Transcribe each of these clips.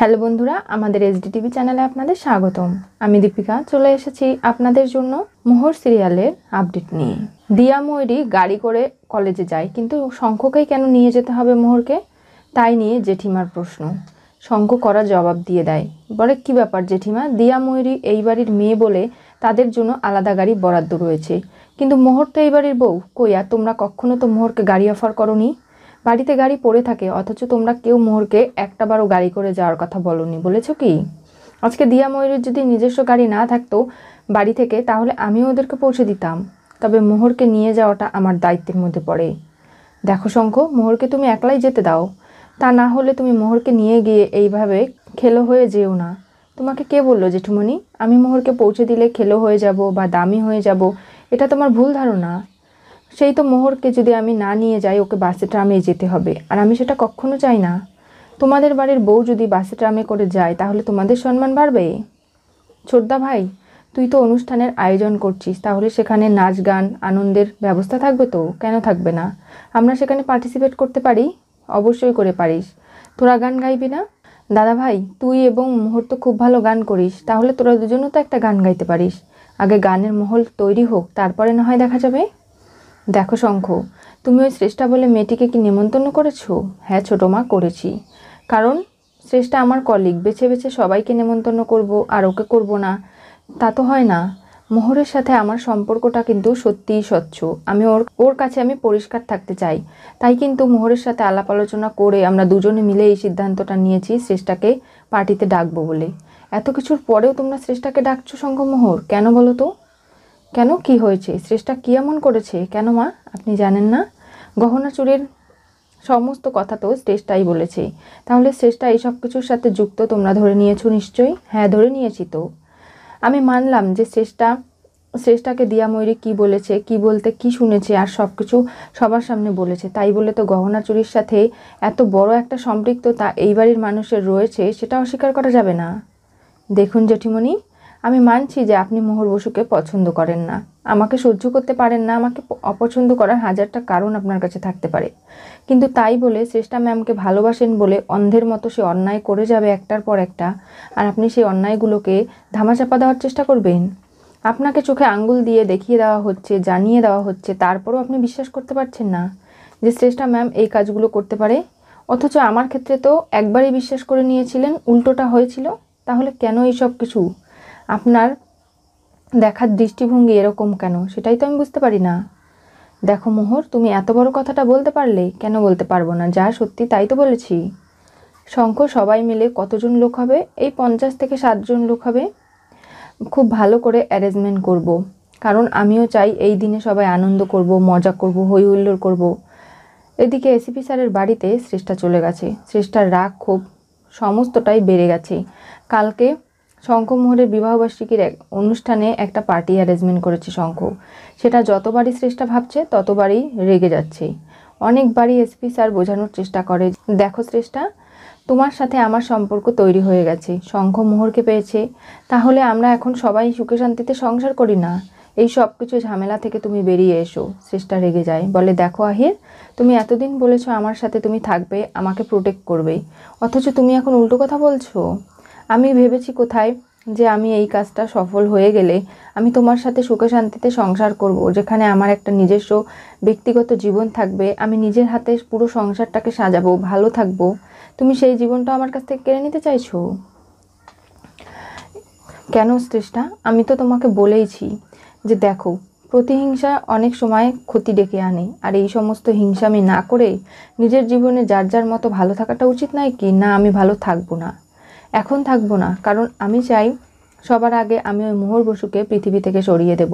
Hello বন্ধুরা আমাদের SD TV চ্যানেলে আপনাদের স্বাগতম আমি দীপিকা চলে এসেছি আপনাদের জন্য মোহর সিরিয়ালের আপডেট নিয়ে দিয়া ময়ূরী গাড়ি করে কলেজে যায় কিন্তু শঙ্খকেই কেন নিয়ে যেতে হবে মোহরকে তাই নিয়ে জেঠিমার প্রশ্ন শঙ্খ করা জবাব দিয়ে দেয় বলে কী ব্যাপার জেঠিমা দিয়া ময়ূরী এই বাড়ির মেয়ে বলে তাদের জন্য আলাদা গাড়ি বরাদ্দ রয়েছে কিন্তু মোহর তো এই বাড়ির বউ কইয়া তোমরা কখনো তো মোহরকে গাড়ি অফার করনি বাড়িতে গাড়ি পড়ে থাকে অথচ তোমরা কেউ মোহরকে একটাবারও গাড়ি করে যাওয়ার কথা বলনি বলেছ কি আজকে দিয়া ময়ূরের যদি নিজস্ব গাড়ি না থাকতো বাড়ি থেকে তাহলে আমিও ওদেরকে পৌঁছে দিতাম তবে মোহরকে নিয়ে যাওয়াটা আমার দায়িত্বের মধ্যে পড়ে দেখো শঙ্খ মোহরকে তুমি একলাই যেতে দাও তা না হলে তুমি মোহরকে নিয়ে গিয়ে এইভাবে খেলো হয়ে যেও না তোমাকে কে বললো জেঠুমণি আমি মোহরকে পৌঁছে দিলে খেলো হয়ে যাব বা দামি হয়ে যাব এটা তোমার ভুল ধারণা সেই তো মোহরকে যদি আমি না নিয়ে যাই ওকে বাসে ট্রামে যেতে হবে আর আমি সেটা কখনো চাই না তোমাদের বাড়ির বউ যদি বাসে ট্রামে করে যায় তাহলে তোমাদের সম্মান বাড়বে ছোটদা ভাই তুই তো অনুষ্ঠানের আয়োজন করছিস তাহলে সেখানে নাচ গান আনন্দের ব্যবস্থা থাকবে তো কেন থাকবে না আমরা সেখানে পার্টিসিপেট করতে পারি অবশ্যই করে পারিস তোরা গান গাইবি না দাদা ভাই তুই এবং মোহর তো খুব ভালো গান করিস তাহলে তোরা দুজনও তো একটা গান গাইতে পারিস আগে গানের মহল তৈরি হোক তারপরে না হয় দেখা যাবে দেখো শঙ্খ তুমি ওই শ্রেষ্ঠা বলে মেয়েটিকে কি নেমন্তন্ন করেছো হ্যাঁ ছোটো মা করেছি কারণ শ্রেষ্ঠা আমার কলিগ বেছে বেছে সবাইকে নেমন্তন্ন করব আর ওকে করব না তা তো হয় না মোহরের সাথে আমার সম্পর্কটা কিন্তু সত্যিই স্বচ্ছ আমি ওর ওর কাছে আমি পরিষ্কার থাকতে চাই তাই কিন্তু মোহরের সাথে আলাপ আলোচনা করে আমরা দুজনে মিলে এই সিদ্ধান্তটা নিয়েছি শ্রেষ্ঠাকে পার্টিতে ডাকবো বলে এত কিছুর পরেও তোমরা শ্রেষ্ঠাকে ডাকছো শঙ্খ মোহর কেন বলো তো কেন কি হয়েছে শ্রেষ্ঠা কী এমন করেছে কেন মা আপনি জানেন না গহনা চুরির সমস্ত কথা তো শ্রেষ্ঠাই বলেছে তাহলে শ্রেষ্ঠা এই সব কিছুর সাথে যুক্ত তোমরা ধরে নিয়েছো নিশ্চয়ই হ্যাঁ ধরে নিয়েছি তো আমি মানলাম যে শ্রেষ্ঠা শ্রেষ্ঠাকে দিয়া ময়ূরি কী বলেছে কি বলতে কি শুনেছে আর সব কিছু সবার সামনে বলেছে তাই বলে তো গহনা চুরির সাথে এত বড় একটা সম্পৃক্ততা এই বাড়ির মানুষের রয়েছে সেটা অস্বীকার করা যাবে না দেখুন জেঠিমণি আমি মানছি যে আপনি মোহর বসুকে পছন্দ করেন না আমাকে সহ্য করতে পারেন না আমাকে অপছন্দ করার হাজারটা কারণ আপনার কাছে থাকতে পারে কিন্তু তাই বলে শ্রেষ্ঠা ম্যামকে ভালোবাসেন বলে অন্ধের মতো সে অন্যায় করে যাবে একটার পর একটা আর আপনি সেই অন্যায়গুলোকে ধামাচাপা দেওয়ার চেষ্টা করবেন আপনাকে চোখে আঙ্গুল দিয়ে দেখিয়ে দেওয়া হচ্ছে জানিয়ে দেওয়া হচ্ছে তারপরও আপনি বিশ্বাস করতে পারছেন না যে শ্রেষ্ঠা ম্যাম এই কাজগুলো করতে পারে অথচ আমার ক্ষেত্রে তো একবারই বিশ্বাস করে নিয়েছিলেন উল্টোটা হয়েছিল তাহলে কেন এইসব কিছু আপনার দেখার দৃষ্টিভঙ্গি এরকম কেন সেটাই তো আমি বুঝতে পারি না দেখো মোহর তুমি এত বড় কথাটা বলতে পারলে কেন বলতে পারবো না যা সত্যি তাই তো বলেছি শঙ্খ সবাই মিলে কতজন লোক হবে এই পঞ্চাশ থেকে ষাটজন লোক হবে খুব ভালো করে অ্যারেঞ্জমেন্ট করব। কারণ আমিও চাই এই দিনে সবাই আনন্দ করব মজা করব হই হুল্লোড় করব। এদিকে এসিপি e স্যারের বাড়িতে শ্রেষ্ঠা চলে গেছে শ্রেষ্ঠার রাগ খুব সমস্তটাই বেড়ে গেছে কালকে শঙ্খমোহরের বিবাহবার্ষিকীর এক অনুষ্ঠানে একটা পার্টি অ্যারেঞ্জমেন্ট করেছে শঙ্খ সেটা যতবারই শ্রেষ্ঠা ভাবছে ততবারই রেগে যাচ্ছে অনেকবারই এসপি স্যার বোঝানোর চেষ্টা করে দেখো শ্রেষ্ঠা তোমার সাথে আমার সম্পর্ক তৈরি হয়ে গেছে শঙ্খ মোহরকে পেয়েছে তাহলে আমরা এখন সবাই সুখে শান্তিতে সংসার করি না এই সব কিছু ঝামেলা থেকে তুমি বেরিয়ে এসো শ্রেষ্ঠা রেগে যায় বলে দেখো আহির তুমি এতদিন বলেছো আমার সাথে তুমি থাকবে আমাকে প্রোটেক্ট করবে অথচ তুমি এখন উল্টো কথা বলছো আমি ভেবেছি কোথায় যে আমি এই কাজটা সফল হয়ে গেলে আমি তোমার সাথে সুখে শান্তিতে সংসার করব যেখানে আমার একটা নিজস্ব ব্যক্তিগত জীবন থাকবে আমি নিজের হাতে পুরো সংসারটাকে সাজাবো ভালো থাকবো তুমি সেই জীবনটা আমার কাছ থেকে কেড়ে নিতে চাইছো কেন শ্রেষ্ঠা আমি তো তোমাকে বলেইছি যে দেখো প্রতিহিংসা অনেক সময় ক্ষতি ডেকে আনে আর এই সমস্ত হিংসামি না করে নিজের জীবনে যার যার মতো ভালো থাকাটা উচিত নয় কি না আমি ভালো থাকবো না এখন থাকবো না কারণ আমি চাই সবার আগে আমি ওই মোহর বসুকে পৃথিবী থেকে সরিয়ে দেব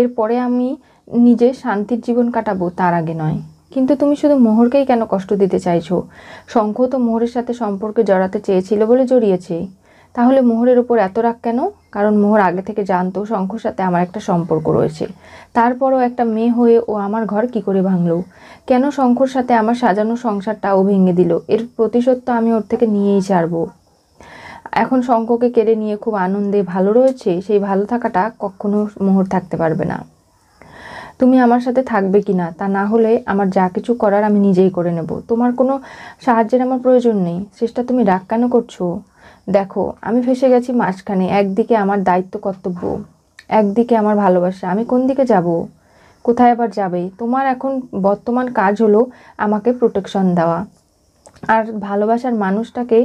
এরপরে আমি নিজে শান্তির জীবন কাটাবো তার আগে নয় কিন্তু তুমি শুধু মোহরকেই কেন কষ্ট দিতে চাইছো শঙ্খ তো মোহরের সাথে সম্পর্কে জড়াতে চেয়েছিল বলে জড়িয়েছে তাহলে মোহরের ওপর এত রাগ কেন কারণ মোহর আগে থেকে জানতো শঙ্খর সাথে আমার একটা সম্পর্ক রয়েছে তারপরও একটা মেয়ে হয়ে ও আমার ঘর কি করে ভাঙলো কেন শঙ্খর সাথে আমার সাজানো সংসারটাও ভেঙে দিল এর প্রতিশোধ তো আমি ওর থেকে নিয়েই ছাড়বো এখন শঙ্ককে কেড়ে নিয়ে খুব আনন্দে ভালো রয়েছে সেই ভালো থাকাটা কখনো মোহর থাকতে পারবে না তুমি আমার সাথে থাকবে কি না তা না হলে আমার যা কিছু করার আমি নিজেই করে নেব তোমার কোনো সাহায্যের আমার প্রয়োজন নেই শেষটা তুমি রাগ কেন করছো দেখো আমি ফেসে গেছি মাঝখানে একদিকে আমার দায়িত্ব কর্তব্য একদিকে আমার ভালোবাসা আমি কোন দিকে যাব কোথায় আবার যাবে তোমার এখন বর্তমান কাজ হলো আমাকে প্রোটেকশন দেওয়া আর ভালোবাসার মানুষটাকে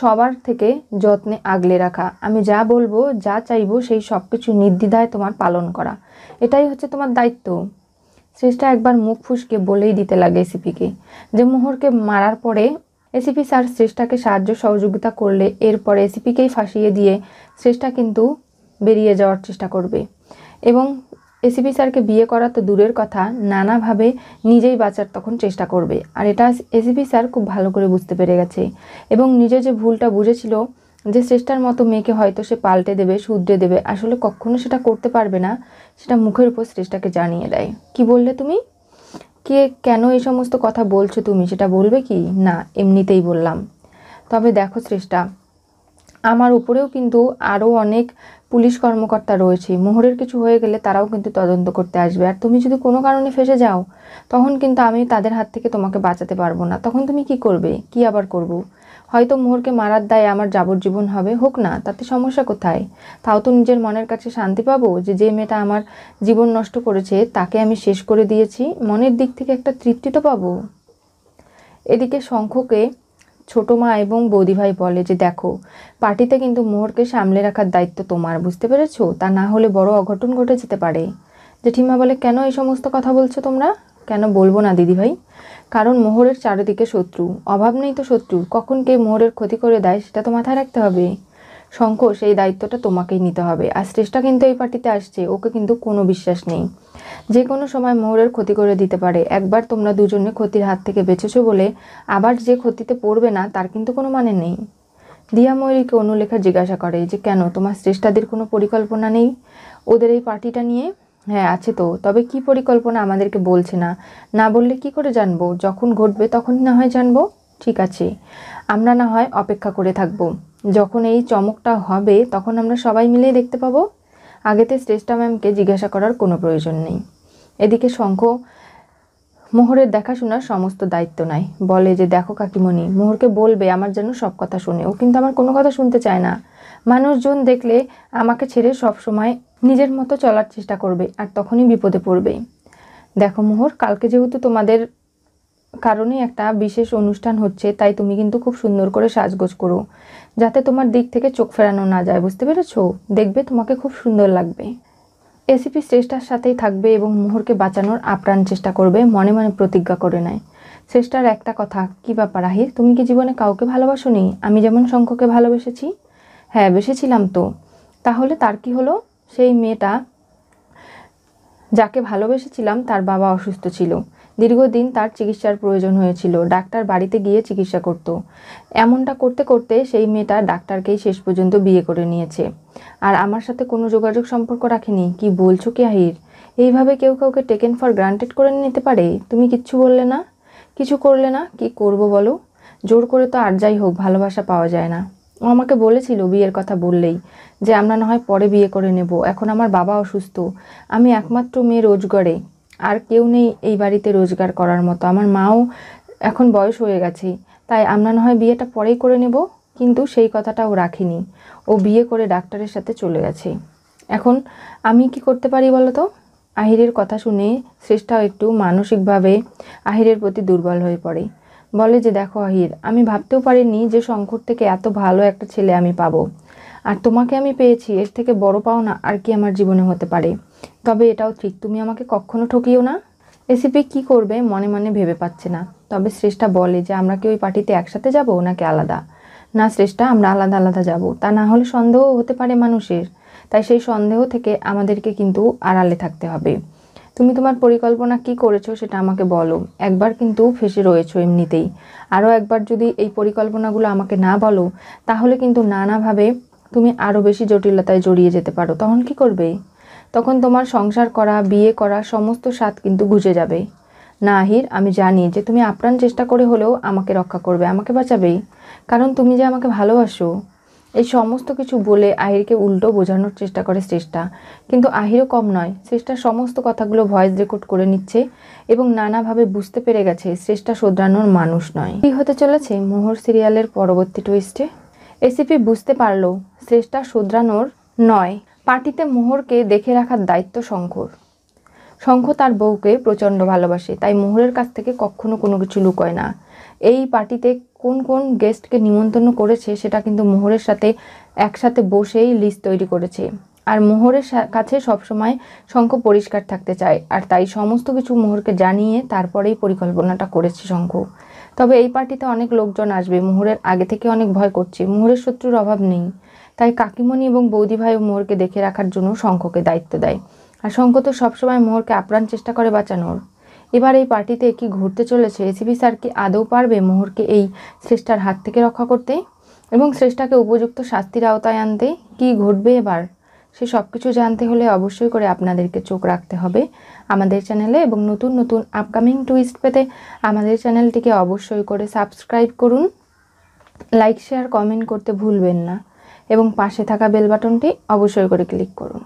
সবার থেকে যত্নে আগলে রাখা আমি যা বলবো যা চাইবো সেই সব কিছু নির্দ্বিধায় তোমার পালন করা এটাই হচ্ছে তোমার দায়িত্ব শ্রেষ্ঠা একবার মুখ ফুসকে বলেই দিতে লাগে এসিপিকে যে মোহরকে মারার পরে এসিপি স্যার শ্রেষ্ঠাকে সাহায্য সহযোগিতা করলে এরপরে এসিপিকেই ফাঁসিয়ে দিয়ে শ্রেষ্ঠা কিন্তু বেরিয়ে যাওয়ার চেষ্টা করবে এবং এসিপি স্যারকে বিয়ে করা তো দূরের কথা নানাভাবে নিজেই বাঁচার তখন চেষ্টা করবে আর এটা এসিপি স্যার খুব ভালো করে বুঝতে পেরে গেছে এবং নিজে যে ভুলটা বুঝেছিল যে চেষ্টার মতো মেয়েকে হয়তো সে পাল্টে দেবে শুধরে দেবে আসলে কখনো সেটা করতে পারবে না সেটা মুখের উপর শ্রেষ্ঠাকে জানিয়ে দেয় কি বললে তুমি কে কেন এই সমস্ত কথা বলছো তুমি সেটা বলবে কি না এমনিতেই বললাম তবে দেখো শ্রেষ্ঠা আমার উপরেও কিন্তু আরও অনেক পুলিশ কর্মকর্তা রয়েছে মোহরের কিছু হয়ে গেলে তারাও কিন্তু তদন্ত করতে আসবে আর তুমি যদি কোনো কারণে ফেসে যাও তখন কিন্তু আমি তাদের হাত থেকে তোমাকে বাঁচাতে পারবো না তখন তুমি কি করবে কি আবার করব। হয়তো মোহরকে মারার দায় আমার যাবজ্জীবন হবে হোক না তাতে সমস্যা কোথায় তাও তো নিজের মনের কাছে শান্তি পাবো যে যে মেয়েটা আমার জীবন নষ্ট করেছে তাকে আমি শেষ করে দিয়েছি মনের দিক থেকে একটা তৃপ্তি তো পাবো এদিকে শঙ্খকে ছোটো মা এবং বৌদিভাই বলে যে দেখো পার্টিতে কিন্তু মোহরকে সামলে রাখার দায়িত্ব তোমার বুঝতে পেরেছো তা না হলে বড় অঘটন ঘটে যেতে পারে জেঠিমা বলে কেন এই সমস্ত কথা বলছো তোমরা কেন বলবো না দিদিভাই কারণ মোহরের চারিদিকে শত্রু অভাব নেই তো শত্রু কখন কে মোহরের ক্ষতি করে দেয় সেটা তো মাথায় রাখতে হবে শঙ্খ সেই দায়িত্বটা তোমাকেই নিতে হবে আর শ্রেষ্ঠা কিন্তু এই পার্টিতে আসছে ওকে কিন্তু কোনো বিশ্বাস নেই যে কোনো সময় মোহরের ক্ষতি করে দিতে পারে একবার তোমরা দুজনে ক্ষতির হাত থেকে বেঁচেছো বলে আবার যে ক্ষতিতে পড়বে না তার কিন্তু কোনো মানে নেই দিয়া ময়ূরীকে অনুলেখা জিজ্ঞাসা করে যে কেন তোমার শ্রেষ্ঠাদের কোনো পরিকল্পনা নেই ওদের এই পার্টিটা নিয়ে হ্যাঁ আছে তো তবে কি পরিকল্পনা আমাদেরকে বলছে না না বললে কি করে জানবো যখন ঘটবে তখন না হয় জানবো ঠিক আছে আমরা না হয় অপেক্ষা করে থাকবো যখন এই চমকটা হবে তখন আমরা সবাই মিলেই দেখতে পাবো আগেতে শ্রেষ্ঠা ম্যামকে জিজ্ঞাসা করার কোনো প্রয়োজন নেই এদিকে শঙ্খ মোহরের দেখাশোনার সমস্ত দায়িত্ব নাই বলে যে দেখো কাকিমণি মোহরকে বলবে আমার যেন সব কথা শুনে ও কিন্তু আমার কোনো কথা শুনতে চায় না মানুষজন দেখলে আমাকে ছেড়ে সব সময় নিজের মতো চলার চেষ্টা করবে আর তখনই বিপদে পড়বে দেখো মোহর কালকে যেহেতু তোমাদের কারণে একটা বিশেষ অনুষ্ঠান হচ্ছে তাই তুমি কিন্তু খুব সুন্দর করে সাজগোজ করো যাতে তোমার দিক থেকে চোখ ফেরানো না যায় বুঝতে পেরেছ দেখবে তোমাকে খুব সুন্দর লাগবে এসিপি শ্রেষ্ঠার সাথেই থাকবে এবং মোহরকে বাঁচানোর আপ্রাণ চেষ্টা করবে মনে মনে প্রতিজ্ঞা করে নেয় শ্রেষ্ঠার একটা কথা কী ব্যাপার আহির তুমি কি জীবনে কাউকে ভালোবাসো নি আমি যেমন শঙ্খকে ভালোবেসেছি হ্যাঁ বেসেছিলাম তো তাহলে তার কি হলো সেই মেয়েটা যাকে ভালোবেসেছিলাম তার বাবা অসুস্থ ছিল দীর্ঘদিন তার চিকিৎসার প্রয়োজন হয়েছিল ডাক্তার বাড়িতে গিয়ে চিকিৎসা করত। এমনটা করতে করতে সেই মেয়েটা ডাক্তারকেই শেষ পর্যন্ত বিয়ে করে নিয়েছে আর আমার সাথে কোনো যোগাযোগ সম্পর্ক রাখেনি কি বলছো কি আহির এইভাবে কেউ কাউকে টেকেন ফর গ্রান্টেড করে নিতে পারে তুমি কিচ্ছু বললে না কিছু করলে না কি করব বলো জোর করে তো আর যাই হোক ভালোবাসা পাওয়া যায় না ও আমাকে বলেছিল বিয়ের কথা বললেই যে আমরা না হয় পরে বিয়ে করে নেব এখন আমার বাবা অসুস্থ আমি একমাত্র মেয়ে রোজগারে আর কেউ নেই এই বাড়িতে রোজগার করার মতো আমার মাও এখন বয়স হয়ে গেছে তাই আমরা না হয় বিয়েটা পরেই করে নেব কিন্তু সেই কথাটা ও রাখিনি ও বিয়ে করে ডাক্তারের সাথে চলে গেছে এখন আমি কি করতে পারি বলো তো আহিরের কথা শুনে শ্রেষ্ঠাও একটু মানসিকভাবে আহিরের প্রতি দুর্বল হয়ে পড়ে বলে যে দেখো আহির আমি ভাবতেও পারিনি যে শঙ্কর থেকে এত ভালো একটা ছেলে আমি পাবো আর তোমাকে আমি পেয়েছি এর থেকে বড় পাওনা আর কি আমার জীবনে হতে পারে তবে এটাও ঠিক তুমি আমাকে কখনো ঠকিও না এসিপি কি করবে মনে মনে ভেবে পাচ্ছে না তবে শ্রেষ্ঠা বলে যে আমরা কি ওই পার্টিতে একসাথে যাব নাকি আলাদা না শ্রেষ্ঠা আমরা আলাদা আলাদা যাব তা না হলে সন্দেহ হতে পারে মানুষের তাই সেই সন্দেহ থেকে আমাদেরকে কিন্তু আড়ালে থাকতে হবে তুমি তোমার পরিকল্পনা কি করেছো সেটা আমাকে বলো একবার কিন্তু ফেসে রয়েছো এমনিতেই আরও একবার যদি এই পরিকল্পনাগুলো আমাকে না বলো তাহলে কিন্তু নানাভাবে তুমি আরও বেশি জটিলতায় জড়িয়ে যেতে পারো তখন কি করবে তখন তোমার সংসার করা বিয়ে করা সমস্ত স্বাদ কিন্তু ঘুচে যাবে না আহির আমি জানি যে তুমি আপ্রাণ চেষ্টা করে হলেও আমাকে রক্ষা করবে আমাকে বাঁচাবেই কারণ তুমি যে আমাকে ভালোবাসো এই সমস্ত কিছু বলে আহিরকে উল্টো বোঝানোর চেষ্টা করে শ্রেষ্ঠা কিন্তু আহিরও কম নয় শ্রেষ্ঠার সমস্ত কথাগুলো ভয়েস রেকর্ড করে নিচ্ছে এবং নানাভাবে বুঝতে পেরে গেছে শ্রেষ্ঠা শোধরানোর মানুষ নয় কী হতে চলেছে মোহর সিরিয়ালের পরবর্তী টুইস্টে এসিপি বুঝতে পারল শ্রেষ্ঠা শোধরানোর নয় পার্টিতে মোহরকে দেখে রাখার দায়িত্ব শঙ্কর শঙ্খ তার বউকে প্রচণ্ড ভালোবাসে তাই মোহরের কাছ থেকে কখনো কোনো কিছু লুকোয় না এই পার্টিতে কোন কোন গেস্টকে নিমন্ত্রণ করেছে সেটা কিন্তু মোহরের সাথে একসাথে বসেই লিস্ট তৈরি করেছে আর মোহরের কাছে সবসময় শঙ্খ পরিষ্কার থাকতে চায় আর তাই সমস্ত কিছু মোহরকে জানিয়ে তারপরেই পরিকল্পনাটা করেছে শঙ্খ তবে এই পার্টিতে অনেক লোকজন আসবে মোহরের আগে থেকে অনেক ভয় করছে মোহরের শত্রুর অভাব নেই তাই কাকিমণি এবং বৌদিভাই মোহরকে দেখে রাখার জন্য শঙ্খকে দায়িত্ব দেয় আর শঙ্খ তো সবসময় মোহরকে আপ্রাণ চেষ্টা করে বাঁচানোর এবার এই পার্টিতে কি ঘুরতে চলেছে এসিবি স্যার কি আদৌ পারবে মোহরকে এই শ্রেষ্ঠার হাত থেকে রক্ষা করতে এবং শ্রেষ্ঠাকে উপযুক্ত শাস্তির আওতায় আনতে কি ঘটবে এবার সে সব কিছু জানতে হলে অবশ্যই করে আপনাদেরকে চোখ রাখতে হবে আমাদের চ্যানেলে এবং নতুন নতুন আপকামিং টুইস্ট পেতে আমাদের চ্যানেলটিকে অবশ্যই করে সাবস্ক্রাইব করুন লাইক শেয়ার কমেন্ট করতে ভুলবেন না এবং পাশে থাকা বেল বাটনটি অবশ্যই করে ক্লিক করুন